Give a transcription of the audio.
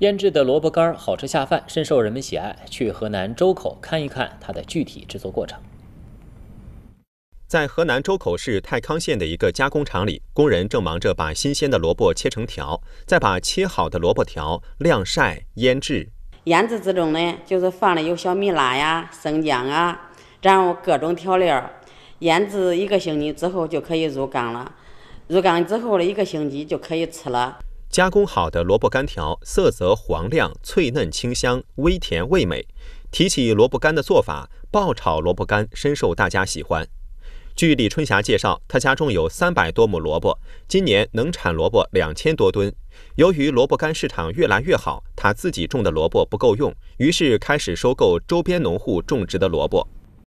腌制的萝卜干好吃下饭，深受人们喜爱。去河南周口看一看它的具体制作过程。在河南周口市太康县的一个加工厂里，工人正忙着把新鲜的萝卜切成条，再把切好的萝卜条晾晒腌制。腌制之中呢，就是放的有小米辣呀、生姜啊，然后各种调料。腌制一个星期之后就可以入缸了。入缸之后的一个星期就可以吃了。加工好的萝卜干条色泽黄亮、脆嫩清香、微甜味美。提起萝卜干的做法，爆炒萝卜干深受大家喜欢。据李春霞介绍，她家种有三百多亩萝卜，今年能产萝卜两千多吨。由于萝卜干市场越来越好，她自己种的萝卜不够用，于是开始收购周边农户种植的萝卜。